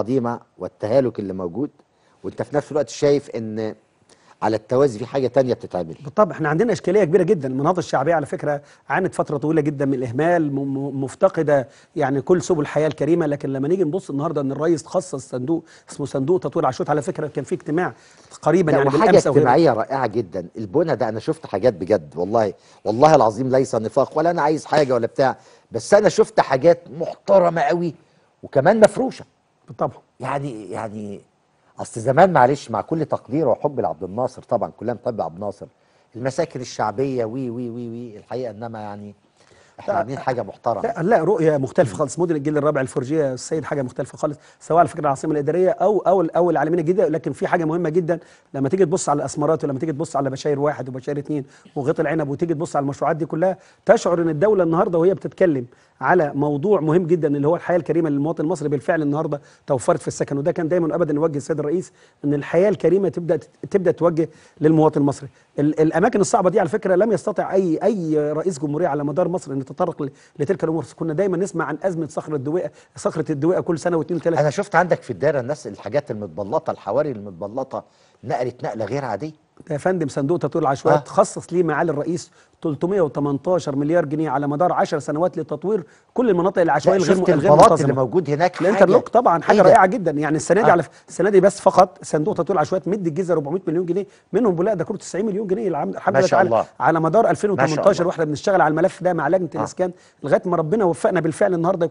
القديمه والتهالك اللي موجود وانت في نفس الوقت شايف ان على التوازي في حاجه تانية بتتعمل بالطبع احنا عندنا اشكاليه كبيره جدا المناطق الشعبيه على فكره عانت فتره طويله جدا من الاهمال مفتقده يعني كل سبل الحياه الكريمه لكن لما نيجي نبص النهارده ان الرئيس خصص صندوق اسمه صندوق تطوير عاشوت على فكره كان في اجتماع قريبا يعني حاجه اجتماعيه رائعه جدا البنى ده انا شفت حاجات بجد والله والله العظيم ليس نفاق ولا انا عايز حاجه ولا بتاع بس انا شفت حاجات محترمه قوي وكمان مفروشه طبعا يعني يعني اصل زمان معلش مع كل تقدير وحب لعبد الناصر طبعا كلنا بنحب عبد الناصر المساكن الشعبيه وي وي وي وي الحقيقه انما يعني احنا عاملين حاجه محترمه لا, لا رؤيه مختلفه خالص مدن الجيل الرابع الفرجيه السيد حاجه مختلفه خالص سواء على فكره العاصمه الاداريه او او او العالمين الجديده لكن في حاجه مهمه جدا لما تيجي تبص على الاسمرات ولما تيجي تبص على بشاير واحد وبشاير اثنين وغيط العنب وتيجي تبص على المشروعات دي كلها تشعر ان الدوله النهارده وهي بتتكلم على موضوع مهم جدا اللي هو الحياه الكريمه للمواطن المصري بالفعل النهارده توفرت في السكن وده كان دايما ابدا نوجه السيد الرئيس ان الحياه الكريمه تبدا تبدا توجه للمواطن المصري الاماكن الصعبه دي على فكره لم يستطع اي اي رئيس جمهوريه على مدار مصر ان يتطرق لتلك الامور كنا دايما نسمع عن ازمه صخره الدويقه صخره الدويقه كل سنه واثنين ثلاثه انا شفت عندك في الدايره الناس الحاجات المتبلطه الحواري المتبلطه نقلت نقله غير عاديه يا فندم صندوق تطوير العشوائيات آه. خصص ليه معالي الرئيس 318 مليار جنيه على مدار 10 سنوات لتطوير كل المناطق العشوائيه الغير شفت الغير منتظمه اللي موجود هناك الانترلوك طبعا حاجه إيه رائعه جدا يعني السنه دي آه. على السنه دي بس فقط صندوق تطوير العشوائيات مد الجيزه 400 مليون جنيه منهم بولاء ده كله 90 مليون جنيه الحمد لله الله على مدار 2018 واحنا بنشتغل على الملف ده مع لجنه آه. الاسكان لغايه ما ربنا وفقنا بالفعل النهارده